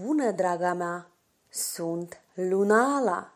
Bună, draga mea! Sunt Lunala!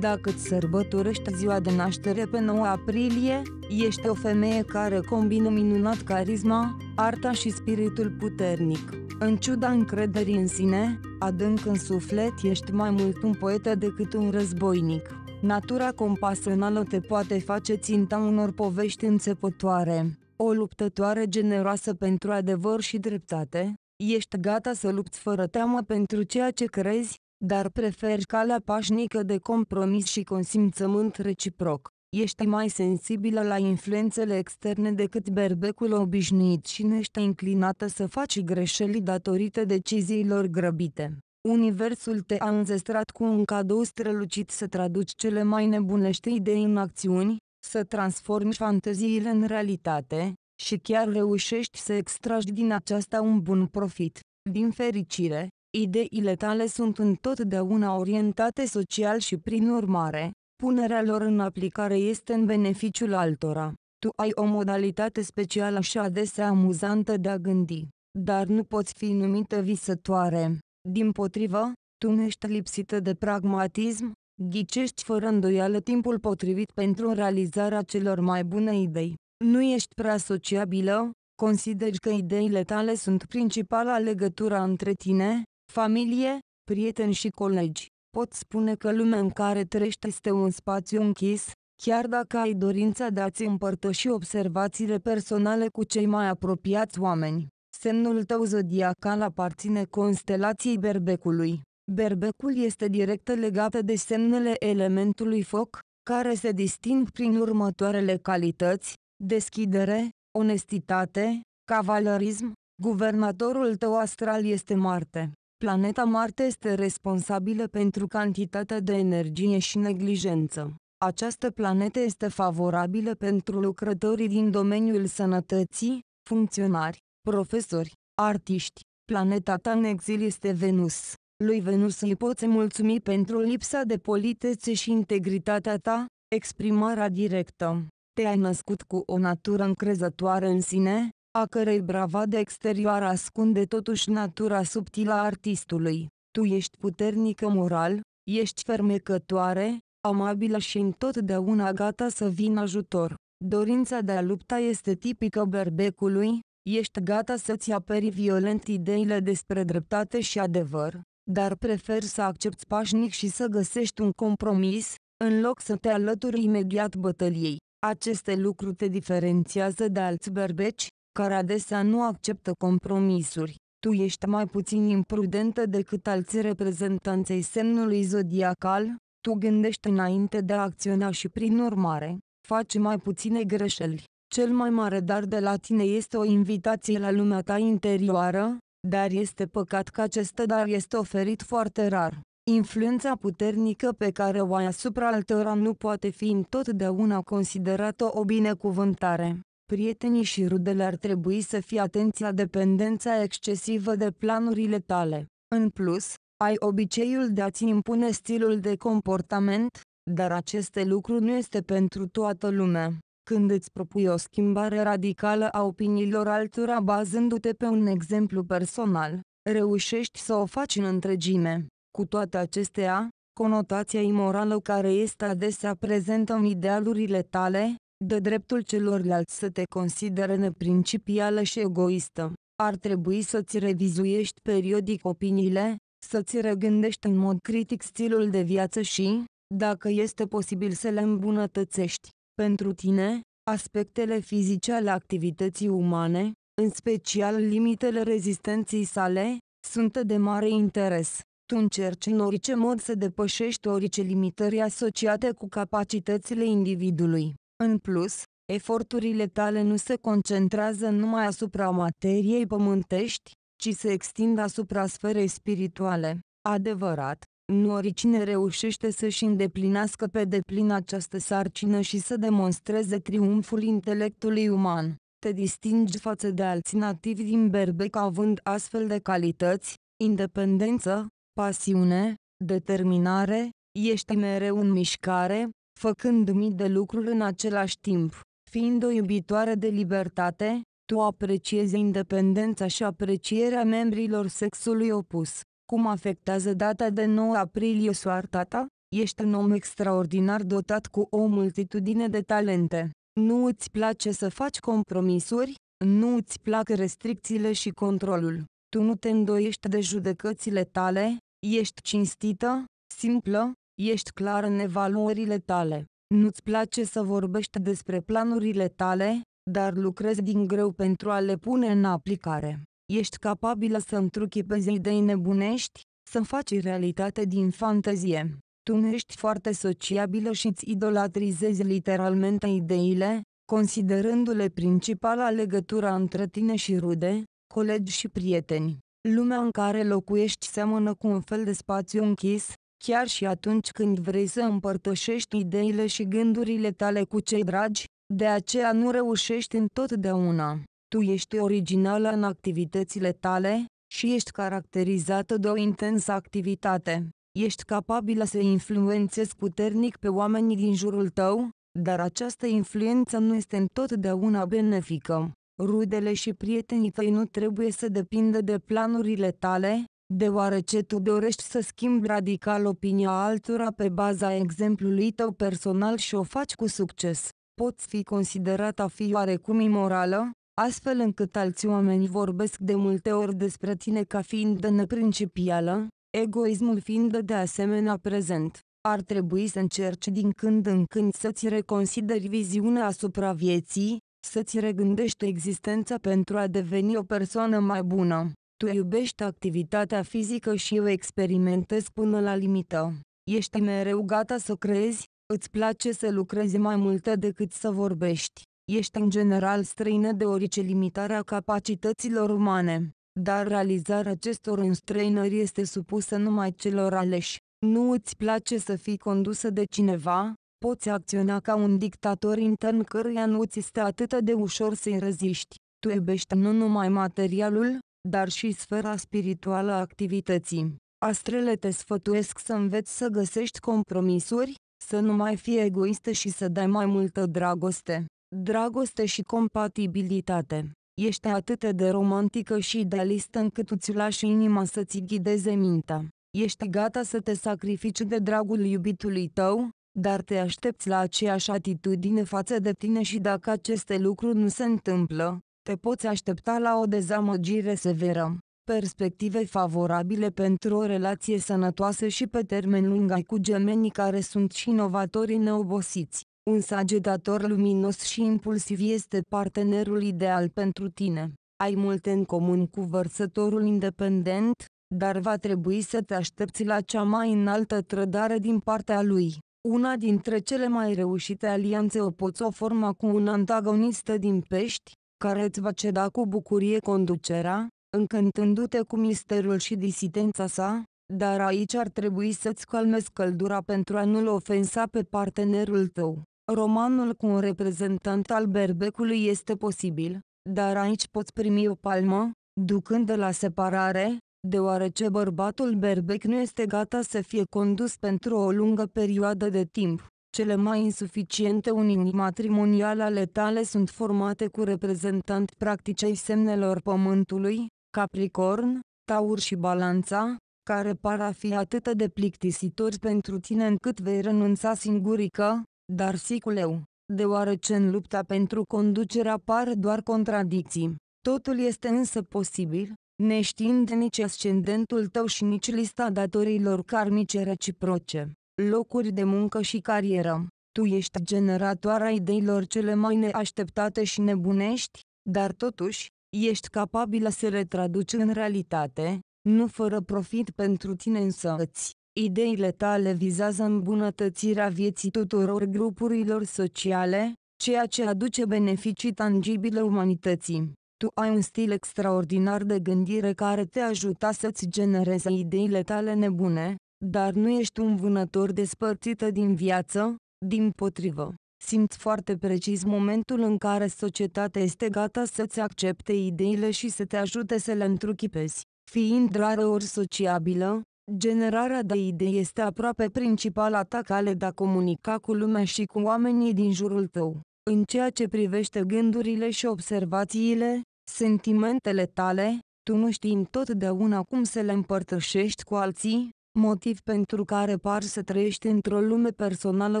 Dacă îți sărbătorești ziua de naștere pe 9 aprilie, ești o femeie care combină minunat carisma, arta și spiritul puternic. În ciuda încrederii în sine, adânc în suflet ești mai mult un poetă decât un războinic. Natura compasională te poate face ținta unor povești înțepătoare, o luptătoare generoasă pentru adevăr și dreptate, ești gata să lupți fără teamă pentru ceea ce crezi, dar preferi calea pașnică de compromis și consimțământ reciproc. Ești mai sensibilă la influențele externe decât berbecul obișnuit și nu ești inclinată să faci greșeli datorită deciziilor grăbite. Universul te-a înzestrat cu un cadou strălucit să traduci cele mai nebunește idei în acțiuni, să transformi fanteziile în realitate, și chiar reușești să extragi din aceasta un bun profit. Din fericire, ideile tale sunt întotdeauna orientate social și prin urmare, punerea lor în aplicare este în beneficiul altora. Tu ai o modalitate specială și adesea amuzantă de a gândi, dar nu poți fi numită visătoare. Din potrivă, tu nu ești lipsită de pragmatism, ghicești fără îndoială timpul potrivit pentru realizarea celor mai bune idei. Nu ești prea sociabilă, consideri că ideile tale sunt principala legătura între tine, familie, prieteni și colegi. Pot spune că lumea în care trăiești este un spațiu închis, chiar dacă ai dorința de a-ți împărtăși observațiile personale cu cei mai apropiați oameni. Semnul tău zodiacal aparține constelației berbecului. Berbecul este direct legat de semnele elementului foc, care se disting prin următoarele calități, deschidere, onestitate, cavalerism, guvernatorul tău astral este Marte. Planeta Marte este responsabilă pentru cantitatea de energie și neglijență. Această planetă este favorabilă pentru lucrătorii din domeniul sănătății, funcționari, profesori, artiști. Planeta ta în exil este Venus. Lui Venus îi poți mulțumi pentru lipsa de politețe și integritatea ta, exprimarea directă te-ai născut cu o natură încrezătoare în sine, a cărei bravadă exterioară ascunde totuși natura subtilă a artistului. Tu ești puternică moral, ești fermecătoare, amabilă și întotdeauna gata să vin ajutor. Dorința de a lupta este tipică berbecului, ești gata să-ți aperi violent ideile despre dreptate și adevăr, dar preferi să accepti pașnic și să găsești un compromis, în loc să te alături imediat bătăliei. Aceste lucruri te diferențiază de alți berbeci, care adesea nu acceptă compromisuri. Tu ești mai puțin imprudentă decât alții reprezentanței semnului zodiacal, tu gândești înainte de a acționa și prin urmare, faci mai puține greșeli. Cel mai mare dar de la tine este o invitație la lumea ta interioară, dar este păcat că acest dar este oferit foarte rar. Influența puternică pe care o ai asupra altora nu poate fi întotdeauna considerată o binecuvântare. Prietenii și rudele ar trebui să fie atenți la dependența excesivă de planurile tale. În plus, ai obiceiul de a-ți impune stilul de comportament, dar acest lucru nu este pentru toată lumea. Când îți propui o schimbare radicală a opiniilor altora bazându-te pe un exemplu personal, reușești să o faci în întregime. Cu toate acestea, conotația imorală care este adesea prezentă în idealurile tale, de dreptul celorlalți să te considere neprincipială și egoistă. Ar trebui să-ți revizuiești periodic opiniile, să-ți regândești în mod critic stilul de viață și, dacă este posibil să le îmbunătățești. Pentru tine, aspectele fizice ale activității umane, în special limitele rezistenței sale, sunt de mare interes tu încerci în orice mod să depășești orice limitări asociate cu capacitățile individului. În plus, eforturile tale nu se concentrează numai asupra materiei pământești, ci se extind asupra sferei spirituale. Adevărat, nu oricine reușește să-și îndeplinească pe deplin această sarcină și să demonstreze triumful intelectului uman. Te distingi față de alții nativi din Berbec având astfel de calități, independență, pasiune, determinare, ești mereu în mișcare, făcând mii de lucruri în același timp. Fiind o iubitoare de libertate, tu apreciezi independența și aprecierea membrilor sexului opus. Cum afectează data de 9 aprilie soarta ta? Ești un om extraordinar dotat cu o multitudine de talente. Nu îți place să faci compromisuri, nu îți plac restricțiile și controlul. Tu nu te îndoiești de judecățile tale, Ești cinstită, simplă, ești clar în evaluările tale. Nu-ți place să vorbești despre planurile tale, dar lucrezi din greu pentru a le pune în aplicare. Ești capabilă să întruchipezi idei nebunești, să faci realitate din fantezie. Tu nu ești foarte sociabilă și îți idolatrizezi literalmente ideile, considerându-le principala legătură între tine și rude, colegi și prieteni. Lumea în care locuiești seamănă cu un fel de spațiu închis, chiar și atunci când vrei să împărtășești ideile și gândurile tale cu cei dragi, de aceea nu reușești întotdeauna. Tu ești originală în activitățile tale și ești caracterizată de o intensă activitate. Ești capabilă să influențezi puternic pe oamenii din jurul tău, dar această influență nu este întotdeauna benefică rudele și prietenii tăi nu trebuie să depindă de planurile tale, deoarece tu dorești să schimbi radical opinia altora pe baza exemplului tău personal și o faci cu succes. Poți fi considerat a fi oarecum imorală, astfel încât alți oameni vorbesc de multe ori despre tine ca fiind de neprincipială, egoismul fiind de asemenea prezent. Ar trebui să încerci din când în când să-ți reconsideri viziunea asupra vieții, să-ți regândești existența pentru a deveni o persoană mai bună. Tu iubești activitatea fizică și eu experimentez până la limită. Ești mereu gata să crezi, îți place să lucrezi mai multe decât să vorbești. Ești în general străină de orice limitare a capacităților umane, dar realizarea acestor înstrăinări este supusă numai celor aleși. Nu îți place să fii condusă de cineva, Poți acționa ca un dictator intern căruia nu ți stă atât de ușor să-i reziști. Tu iubești nu numai materialul, dar și sfera spirituală a activității. Astrele te sfătuiesc să înveți să găsești compromisuri, să nu mai fii egoistă și să dai mai multă dragoste, dragoste și compatibilitate. Ești atât de romantică și idealistă încât îți lași inima să-ți ghideze mintea. Ești gata să te sacrifici de dragul iubitului tău, dar te aștepți la aceeași atitudine față de tine și dacă aceste lucruri nu se întâmplă, te poți aștepta la o dezamăgire severă. Perspective favorabile pentru o relație sănătoasă și pe termen lung ai cu gemenii care sunt și inovatori neobosiți. Un sagetator luminos și impulsiv este partenerul ideal pentru tine. Ai multe în comun cu vărsătorul independent, dar va trebui să te aștepți la cea mai înaltă trădare din partea lui. Una dintre cele mai reușite alianțe o poți o forma cu un antagonist din pești, care îți va ceda cu bucurie conducerea, încântându-te cu misterul și disidența sa, dar aici ar trebui să-ți calmezi căldura pentru a nu-l ofensa pe partenerul tău. Romanul cu un reprezentant al berbecului este posibil, dar aici poți primi o palmă, ducând de la separare, deoarece bărbatul berbec nu este gata să fie condus pentru o lungă perioadă de timp. Cele mai insuficiente unii matrimoniale ale tale sunt formate cu reprezentant practicei semnelor pământului, Capricorn, Taur și Balanța, care par a fi atât de plictisitori pentru tine încât vei renunța singurică, dar siculeu, deoarece în lupta pentru conducere apar doar contradicții. Totul este însă posibil, neștiind nici ascendentul tău și nici lista datorilor karmice reciproce, locuri de muncă și carieră. Tu ești generatoarea ideilor cele mai neașteptate și nebunești, dar totuși, ești capabilă să le traduci în realitate, nu fără profit pentru tine însăți. Ideile tale vizează îmbunătățirea vieții tuturor grupurilor sociale, ceea ce aduce beneficii tangibile umanității. Tu ai un stil extraordinar de gândire care te ajuta să-ți genereze ideile tale nebune, dar nu ești un vânător despărțită din viață, din potrivă. Simți foarte precis momentul în care societatea este gata să-ți accepte ideile și să te ajute să le întruchipezi. Fiind rară ori sociabilă, generarea de idei este aproape principala ta cale de a comunica cu lumea și cu oamenii din jurul tău. În ceea ce privește gândurile și observațiile, sentimentele tale, tu nu știi întotdeauna cum să le împărtășești cu alții, motiv pentru care par să trăiești într-o lume personală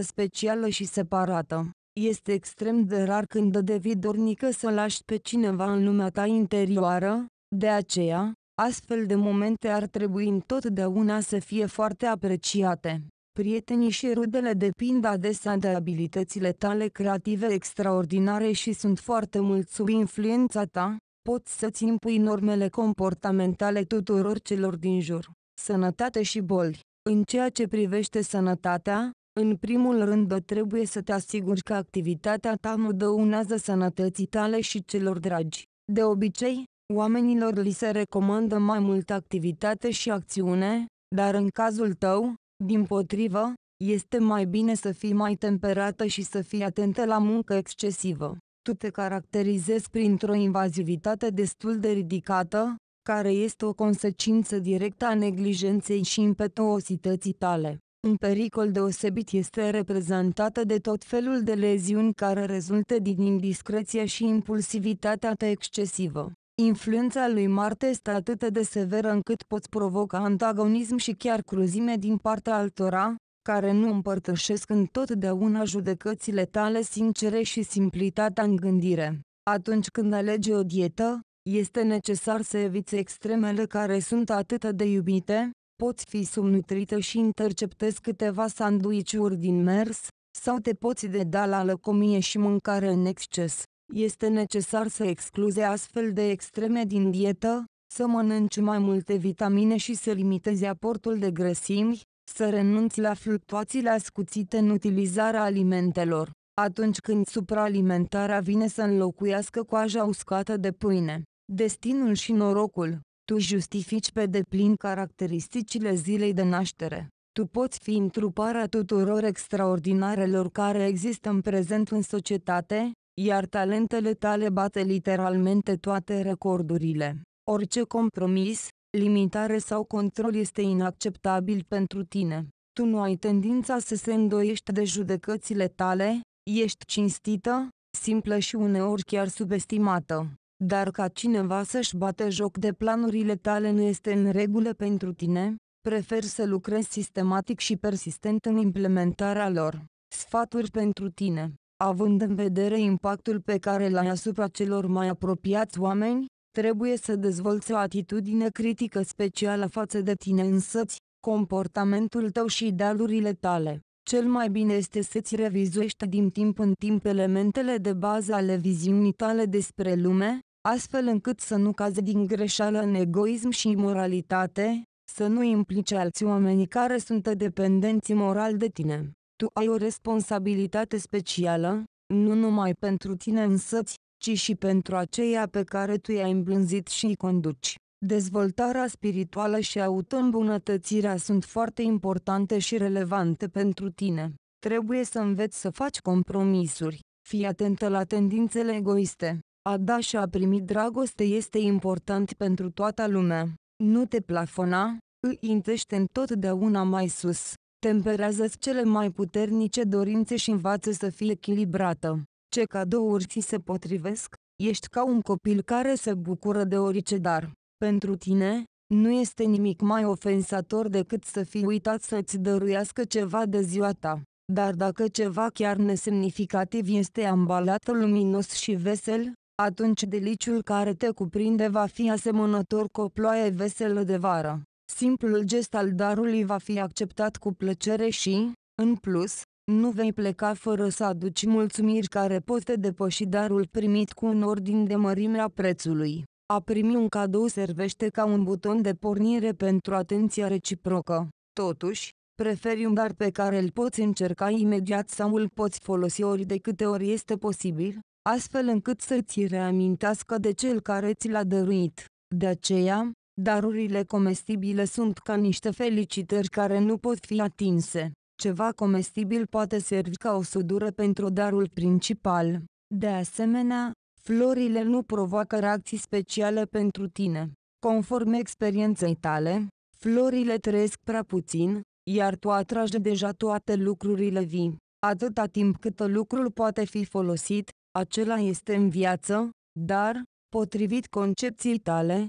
specială și separată. Este extrem de rar când devii dornică să lași pe cineva în lumea ta interioară, de aceea, astfel de momente ar trebui întotdeauna să fie foarte apreciate. Prietenii și rudele depind adesea de abilitățile tale creative extraordinare și sunt foarte mult sub influența ta, poți să-ți impui normele comportamentale tuturor celor din jur. Sănătate și boli În ceea ce privește sănătatea, în primul rând trebuie să te asiguri că activitatea ta nu dăunează sănătății tale și celor dragi. De obicei, oamenilor li se recomandă mai multă activitate și acțiune, dar în cazul tău, din potrivă, este mai bine să fii mai temperată și să fii atentă la muncă excesivă. Tu te caracterizezi printr-o invazivitate destul de ridicată, care este o consecință directă a neglijenței și impetuosității tale. Un pericol deosebit este reprezentată de tot felul de leziuni care rezultă din indiscreția și impulsivitatea ta excesivă. Influența lui Marte este atât de severă încât poți provoca antagonism și chiar cruzime din partea altora, care nu împărtășesc întotdeauna judecățile tale sincere și simplitatea în gândire. Atunci când alegi o dietă, este necesar să eviți extremele care sunt atât de iubite, poți fi subnutrită și interceptezi câteva sandwiciuri din mers, sau te poți deda la lăcomie și mâncare în exces. Este necesar să excluze astfel de extreme din dietă, să mănânci mai multe vitamine și să limitezi aportul de grăsimi, să renunți la fluctuațiile ascuțite în utilizarea alimentelor, atunci când supraalimentarea vine să înlocuiască coaja uscată de pâine. Destinul și norocul Tu justifici pe deplin caracteristicile zilei de naștere. Tu poți fi întruparea tuturor extraordinarelor care există în prezent în societate, iar talentele tale bate literalmente toate recordurile. Orice compromis, limitare sau control este inacceptabil pentru tine. Tu nu ai tendința să se îndoiești de judecățile tale, ești cinstită, simplă și uneori chiar subestimată. Dar ca cineva să-și bate joc de planurile tale nu este în regulă pentru tine, prefer să lucrezi sistematic și persistent în implementarea lor. Sfaturi pentru tine Având în vedere impactul pe care l-ai asupra celor mai apropiați oameni, trebuie să dezvolți o atitudine critică specială față de tine însăți, comportamentul tău și idealurile tale. Cel mai bine este să-ți revizuiești din timp în timp elementele de bază ale viziunii tale despre lume, astfel încât să nu cazi din greșeală în egoism și imoralitate, să nu implice alți oameni care sunt dependenți moral de tine. Tu ai o responsabilitate specială, nu numai pentru tine însăți, ci și pentru aceia pe care tu i-ai îmblânzit și îi conduci. Dezvoltarea spirituală și autoîmbunătățirea sunt foarte importante și relevante pentru tine. Trebuie să înveți să faci compromisuri. Fii atentă la tendințele egoiste. A da și a primi dragoste este important pentru toată lumea. Nu te plafona, îi intește întotdeauna mai sus. Temperează-ți cele mai puternice dorințe și învață să fii echilibrată. Ce cadouri ți se potrivesc? Ești ca un copil care se bucură de orice dar. Pentru tine, nu este nimic mai ofensator decât să fii uitat să-ți dăruiască ceva de ziua ta. Dar dacă ceva chiar nesemnificativ este ambalat luminos și vesel, atunci deliciul care te cuprinde va fi asemănător cu o ploaie veselă de vară. Simplul gest al darului va fi acceptat cu plăcere și, în plus, nu vei pleca fără să aduci mulțumiri care pot te depăși darul primit cu un ordin de mărime a prețului. A primi un cadou servește ca un buton de pornire pentru atenția reciprocă. Totuși, preferi un dar pe care îl poți încerca imediat sau îl poți folosi ori de câte ori este posibil, astfel încât să-ți reamintească de cel care ți l-a dăruit. De aceea, Darurile comestibile sunt ca niște felicitări care nu pot fi atinse. Ceva comestibil poate servi ca o sudură pentru darul principal. De asemenea, florile nu provoacă reacții speciale pentru tine. Conform experienței tale, florile trăiesc prea puțin, iar tu atragi deja toate lucrurile vii. Atâta timp cât lucrul poate fi folosit, acela este în viață, dar, potrivit concepției tale,